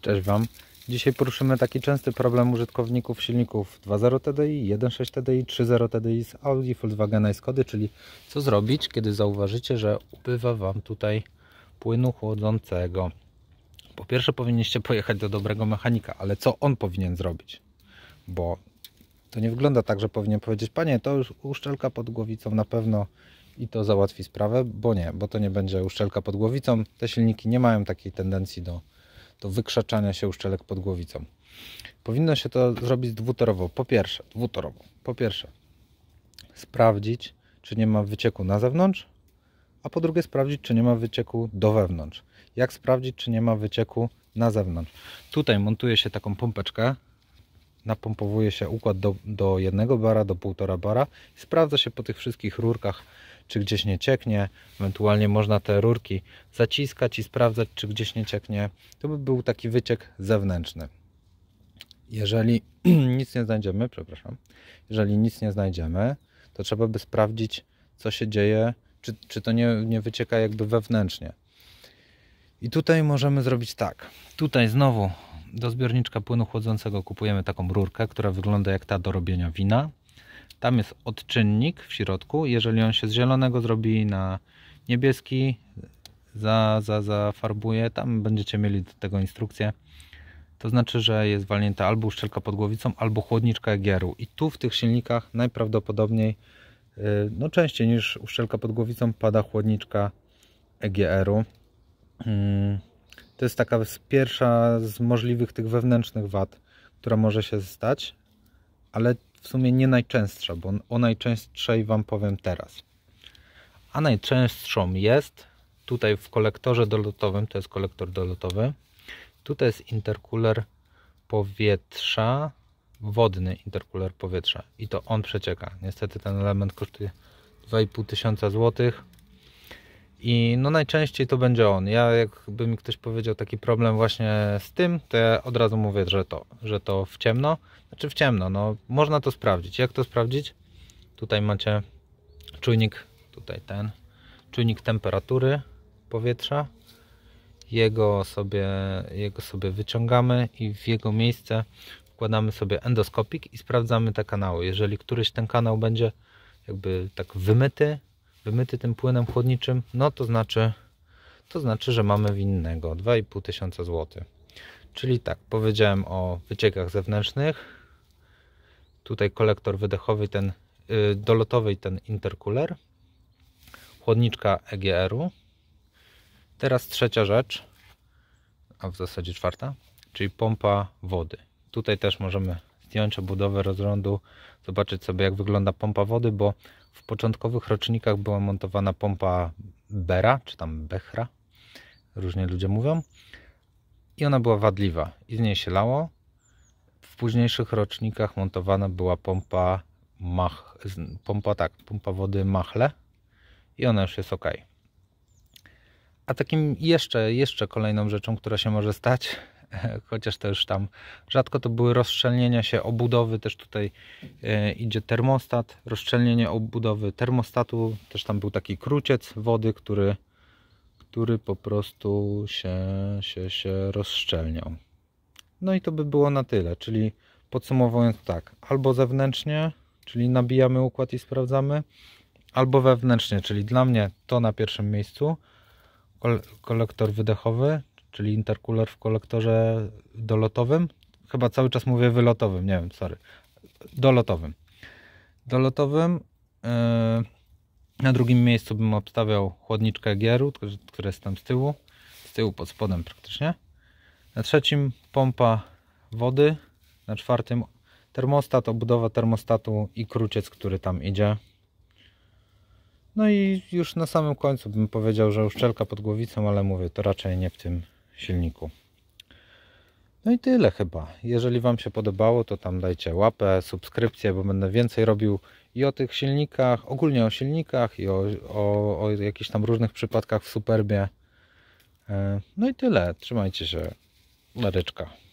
Cześć Wam. Dzisiaj poruszymy taki częsty problem użytkowników silników 2.0 TDI, 1.6 TDI, 3.0 TDI z Audi, Volkswagena i Skody, czyli co zrobić, kiedy zauważycie, że ubywa Wam tutaj płynu chłodzącego. Po pierwsze powinniście pojechać do dobrego mechanika, ale co on powinien zrobić? Bo to nie wygląda tak, że powinien powiedzieć, panie, to już uszczelka pod głowicą na pewno i to załatwi sprawę, bo nie, bo to nie będzie uszczelka pod głowicą. Te silniki nie mają takiej tendencji do do wykrzaczania się uszczelek pod głowicą. Powinno się to zrobić dwutorowo. Po pierwsze, dwutorowo. Po pierwsze, sprawdzić, czy nie ma wycieku na zewnątrz, a po drugie sprawdzić, czy nie ma wycieku do wewnątrz. Jak sprawdzić, czy nie ma wycieku na zewnątrz? Tutaj montuje się taką pompeczkę, napompowuje się układ do, do jednego bara, do półtora bara i sprawdza się po tych wszystkich rurkach, czy gdzieś nie cieknie. Ewentualnie można te rurki zaciskać i sprawdzać, czy gdzieś nie cieknie. To by był taki wyciek zewnętrzny. Jeżeli nic nie znajdziemy, przepraszam, jeżeli nic nie znajdziemy, to trzeba by sprawdzić, co się dzieje, czy, czy to nie, nie wycieka jakby wewnętrznie. I tutaj możemy zrobić tak. Tutaj znowu do zbiorniczka płynu chłodzącego kupujemy taką rurkę, która wygląda jak ta do robienia wina. Tam jest odczynnik w środku. Jeżeli on się z zielonego zrobi na niebieski, za, za, farbuje, tam będziecie mieli do tego instrukcję. To znaczy, że jest walnięta albo uszczelka pod głowicą, albo chłodniczka egieru. I tu w tych silnikach najprawdopodobniej, y, no częściej niż uszczelka pod głowicą, pada chłodniczka EGR-u. Mm. To jest taka pierwsza z możliwych tych wewnętrznych wad, która może się stać, ale w sumie nie najczęstsza, bo o najczęstszej Wam powiem teraz. A najczęstszą jest tutaj w kolektorze dolotowym, to jest kolektor dolotowy, tutaj jest interkuler powietrza, wodny interkuler powietrza i to on przecieka. Niestety ten element kosztuje 2,5 tysiąca złotych i no najczęściej to będzie on. Ja jakby mi ktoś powiedział taki problem właśnie z tym, to ja od razu mówię, że to, że to w ciemno. Znaczy w ciemno, no można to sprawdzić. Jak to sprawdzić? Tutaj macie czujnik, tutaj ten, czujnik temperatury powietrza. Jego sobie, jego sobie wyciągamy i w jego miejsce wkładamy sobie endoskopik i sprawdzamy te kanały. Jeżeli któryś ten kanał będzie jakby tak wymyty, wymyty tym płynem chłodniczym, no to znaczy, to znaczy, że mamy winnego 2,5 tysiąca złotych. Czyli tak, powiedziałem o wyciekach zewnętrznych. Tutaj kolektor wydechowy, ten yy, dolotowy ten intercooler. Chłodniczka EGR-u. Teraz trzecia rzecz, a w zasadzie czwarta, czyli pompa wody. Tutaj też możemy zdjąć obudowę rozrządu, zobaczyć sobie jak wygląda pompa wody, bo w początkowych rocznikach była montowana pompa Bera, czy tam Bechra, różnie ludzie mówią. I ona była wadliwa i z niej się lało. W późniejszych rocznikach montowana była pompa Mach, pompa tak, pompa wody Machle i ona już jest ok. A takim jeszcze, jeszcze kolejną rzeczą, która się może stać, chociaż to już tam rzadko to były rozszczelnienia się obudowy, też tutaj e, idzie termostat, rozszczelnienie obudowy termostatu, też tam był taki kruciec wody, który, który po prostu się, się, się rozszczelniał. No i to by było na tyle, czyli podsumowując tak, albo zewnętrznie, czyli nabijamy układ i sprawdzamy, albo wewnętrznie, czyli dla mnie to na pierwszym miejscu, kolektor wydechowy, czyli intercooler w kolektorze dolotowym. Chyba cały czas mówię wylotowym, nie wiem, sorry. Dolotowym. Dolotowym. E, na drugim miejscu bym obstawiał chłodniczkę Gieru, która jest tam z tyłu. Z tyłu pod spodem praktycznie. Na trzecim pompa wody. Na czwartym termostat, obudowa termostatu i kruciec, który tam idzie. No i już na samym końcu bym powiedział, że uszczelka pod głowicą, ale mówię, to raczej nie w tym silniku. No i tyle chyba. Jeżeli Wam się podobało, to tam dajcie łapę, subskrypcję, bo będę więcej robił i o tych silnikach, ogólnie o silnikach i o, o, o jakichś tam różnych przypadkach w Superbie. E, no i tyle. Trzymajcie się. Maryczka.